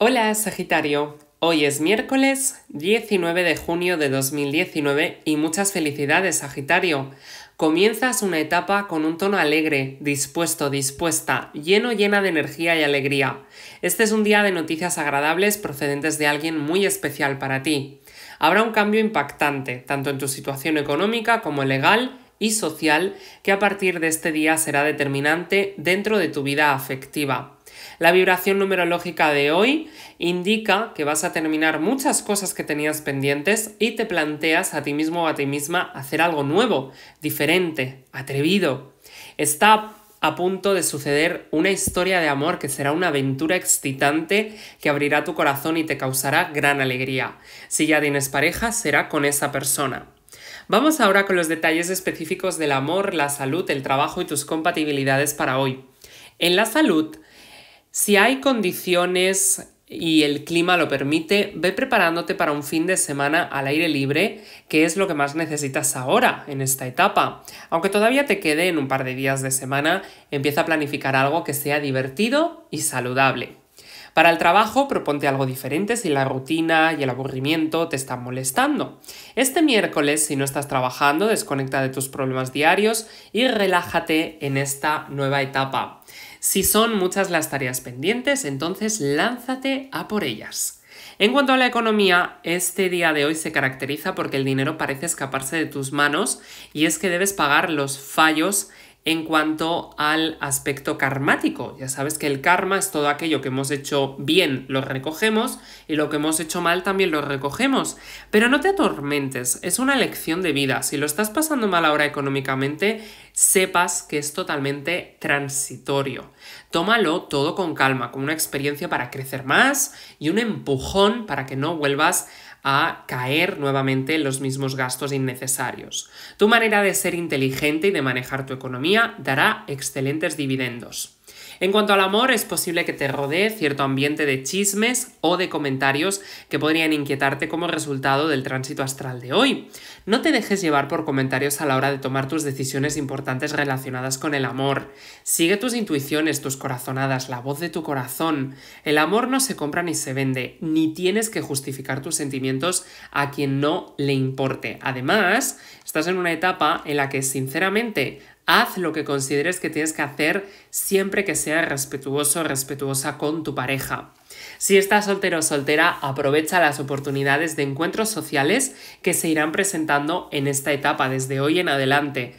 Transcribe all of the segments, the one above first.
Hola Sagitario, hoy es miércoles 19 de junio de 2019 y muchas felicidades Sagitario. Comienzas una etapa con un tono alegre, dispuesto, dispuesta, lleno, llena de energía y alegría. Este es un día de noticias agradables procedentes de alguien muy especial para ti. Habrá un cambio impactante, tanto en tu situación económica como legal y social, que a partir de este día será determinante dentro de tu vida afectiva. La vibración numerológica de hoy indica que vas a terminar muchas cosas que tenías pendientes y te planteas a ti mismo o a ti misma hacer algo nuevo, diferente, atrevido. Está a punto de suceder una historia de amor que será una aventura excitante que abrirá tu corazón y te causará gran alegría. Si ya tienes pareja, será con esa persona. Vamos ahora con los detalles específicos del amor, la salud, el trabajo y tus compatibilidades para hoy. En la salud, si hay condiciones y el clima lo permite, ve preparándote para un fin de semana al aire libre, que es lo que más necesitas ahora en esta etapa. Aunque todavía te quede en un par de días de semana, empieza a planificar algo que sea divertido y saludable. Para el trabajo, proponte algo diferente si la rutina y el aburrimiento te están molestando. Este miércoles, si no estás trabajando, desconecta de tus problemas diarios y relájate en esta nueva etapa. Si son muchas las tareas pendientes, entonces lánzate a por ellas. En cuanto a la economía, este día de hoy se caracteriza porque el dinero parece escaparse de tus manos y es que debes pagar los fallos en cuanto al aspecto karmático. Ya sabes que el karma es todo aquello que hemos hecho bien, lo recogemos, y lo que hemos hecho mal también lo recogemos. Pero no te atormentes, es una lección de vida. Si lo estás pasando mal ahora económicamente, sepas que es totalmente transitorio. Tómalo todo con calma, como una experiencia para crecer más y un empujón para que no vuelvas a caer nuevamente en los mismos gastos innecesarios. Tu manera de ser inteligente y de manejar tu economía dará excelentes dividendos. En cuanto al amor, es posible que te rodee cierto ambiente de chismes o de comentarios que podrían inquietarte como resultado del tránsito astral de hoy. No te dejes llevar por comentarios a la hora de tomar tus decisiones importantes relacionadas con el amor. Sigue tus intuiciones, tus corazonadas, la voz de tu corazón. El amor no se compra ni se vende, ni tienes que justificar tus sentimientos a quien no le importe. Además, estás en una etapa en la que sinceramente Haz lo que consideres que tienes que hacer siempre que sea respetuoso o respetuosa con tu pareja. Si estás soltero o soltera, aprovecha las oportunidades de encuentros sociales que se irán presentando en esta etapa desde hoy en adelante.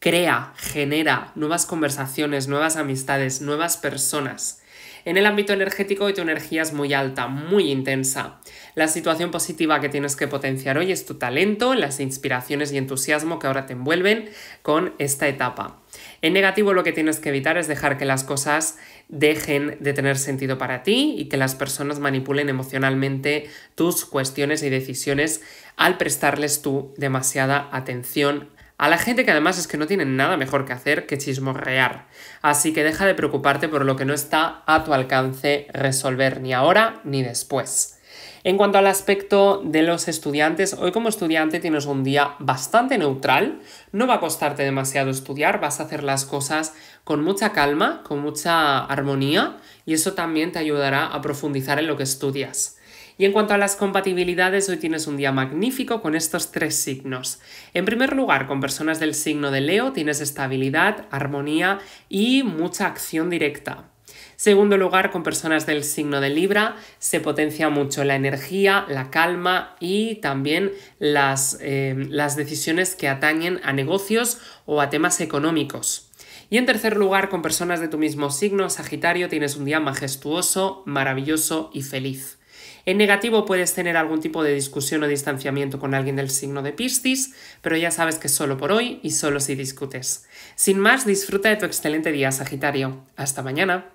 Crea, genera nuevas conversaciones, nuevas amistades, nuevas personas. En el ámbito energético hoy tu energía es muy alta, muy intensa. La situación positiva que tienes que potenciar hoy es tu talento, las inspiraciones y entusiasmo que ahora te envuelven con esta etapa. En negativo lo que tienes que evitar es dejar que las cosas dejen de tener sentido para ti y que las personas manipulen emocionalmente tus cuestiones y decisiones al prestarles tú demasiada atención a la gente que además es que no tienen nada mejor que hacer que chismorrear. Así que deja de preocuparte por lo que no está a tu alcance resolver ni ahora ni después. En cuanto al aspecto de los estudiantes, hoy como estudiante tienes un día bastante neutral, no va a costarte demasiado estudiar, vas a hacer las cosas con mucha calma, con mucha armonía y eso también te ayudará a profundizar en lo que estudias. Y en cuanto a las compatibilidades, hoy tienes un día magnífico con estos tres signos. En primer lugar, con personas del signo de Leo tienes estabilidad, armonía y mucha acción directa. Segundo lugar, con personas del signo de Libra se potencia mucho la energía, la calma y también las, eh, las decisiones que atañen a negocios o a temas económicos. Y en tercer lugar, con personas de tu mismo signo, Sagitario, tienes un día majestuoso, maravilloso y feliz. En negativo puedes tener algún tipo de discusión o distanciamiento con alguien del signo de Piscis, pero ya sabes que solo por hoy y solo si discutes. Sin más, disfruta de tu excelente día, Sagitario. Hasta mañana.